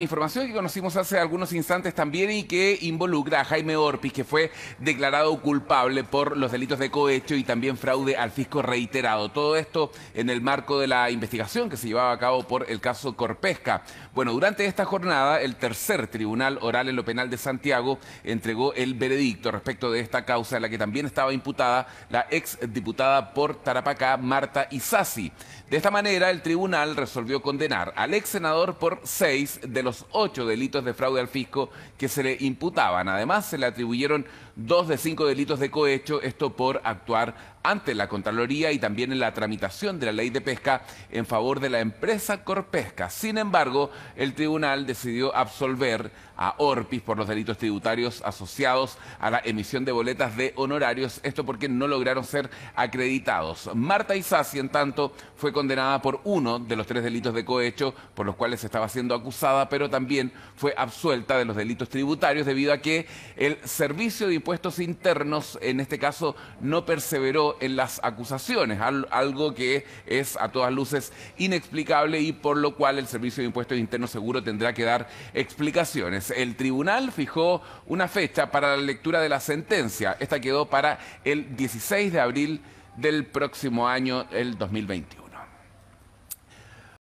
Información que conocimos hace algunos instantes también y que involucra a Jaime Orpiz, que fue declarado culpable por los delitos de cohecho y también fraude al fisco reiterado. Todo esto en el marco de la investigación que se llevaba a cabo por el caso Corpesca. Bueno, durante esta jornada, el tercer tribunal oral en lo penal de Santiago entregó el veredicto respecto de esta causa en la que también estaba imputada la ex diputada por Tarapacá, Marta Isasi. De esta manera, el tribunal resolvió condenar al ex senador por seis de los los ocho delitos de fraude al fisco que se le imputaban. Además, se le atribuyeron dos de cinco delitos de cohecho, esto por actuar ante la Contraloría y también en la tramitación de la ley de pesca en favor de la empresa Corpesca. Sin embargo, el tribunal decidió absolver a Orpis por los delitos tributarios asociados a la emisión de boletas de honorarios, esto porque no lograron ser acreditados. Marta Isasi, en tanto, fue condenada por uno de los tres delitos de cohecho por los cuales estaba siendo acusada, pero pero también fue absuelta de los delitos tributarios debido a que el Servicio de Impuestos Internos, en este caso, no perseveró en las acusaciones, algo que es a todas luces inexplicable y por lo cual el Servicio de Impuestos Internos seguro tendrá que dar explicaciones. El tribunal fijó una fecha para la lectura de la sentencia. Esta quedó para el 16 de abril del próximo año, el 2020.